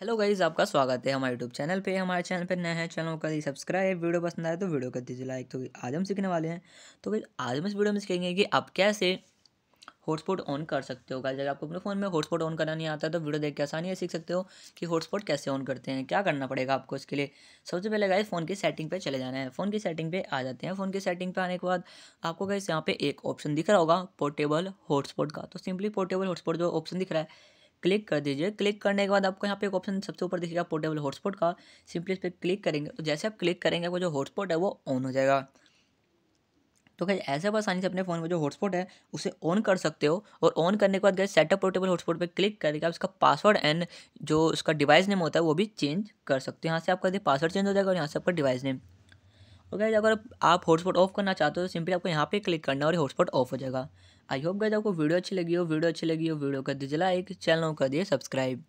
hello guys आपका स्वागत है हमारे यूट्यूब चैनल पे हमारे चैनल पे नए हैं चैनल को करिए सब्सक्राइब वीडियो पसंद आए तो वीडियो कर दीजिए लाइक तो आज हम सीखने वाले हैं तो गाइज आज हम इस वीडियो में सीखेंगे कि आप कैसे हॉटस्पॉट ऑन कर सकते हो गाइज अगर आपको अपने फ़ोन में हॉटस्पॉट ऑन करना नहीं आता तो वीडियो देख के आसानी है सीख सकते हो कि हॉटस्पॉट कैसे ऑन करते हैं क्या करना पड़ेगा आपको इसके लिए सबसे पहले गाइज फ़ोन की सेटिंग पे चले जाना है फ़ोन की सेटिंग पे आ जाते हैं फ़ोन की सेटिंग पे आने के बाद आपको गाइज यहाँ पे एक ऑप्शन दिख रहा होगा पोर्टेबल हॉटस्पॉट का तो सिंपली पोर्टेबल हॉटस्पॉट जो ऑप्शन दिख रहा है क्लिक कर दीजिए क्लिक करने के बाद आपको यहाँ पे एक ऑप्शन सबसे ऊपर दिखेगा पोर्टेबल हॉटस्पॉट का सिंपली इस पर क्लिक करेंगे तो जैसे आप क्लिक करेंगे आपको जो हॉटस्पॉट है वो ऑन हो जाएगा तो क्या ऐसे आसानी से अपने फ़ोन में जो हॉटस्पॉट है उसे ऑन कर सकते हो और ऑन करने के बाद गए सेटअप पोर्टेबल हॉटस्पॉट पर क्लिक करके आप इसका पासवर्ड एंड जो उसका डिवाइस नेम होता है वो भी चेंज कर सकते हो यहाँ से आपका पासवर्ड चेंज हो जाएगा और यहाँ से आपका डिवाइस नेम और तो गैज अगर आप हॉटस्पॉट ऑफ करना चाहते हो तो सिंपली आपको यहाँ पे क्लिक करना और हॉटस्पॉट ऑफ हो जाएगा आई होप गैज आपको वीडियो अच्छी लगी हो वीडियो अच्छी लगी हो वीडियो कर दीजिए लाइक चैनल को कर दिए सब्सक्राइब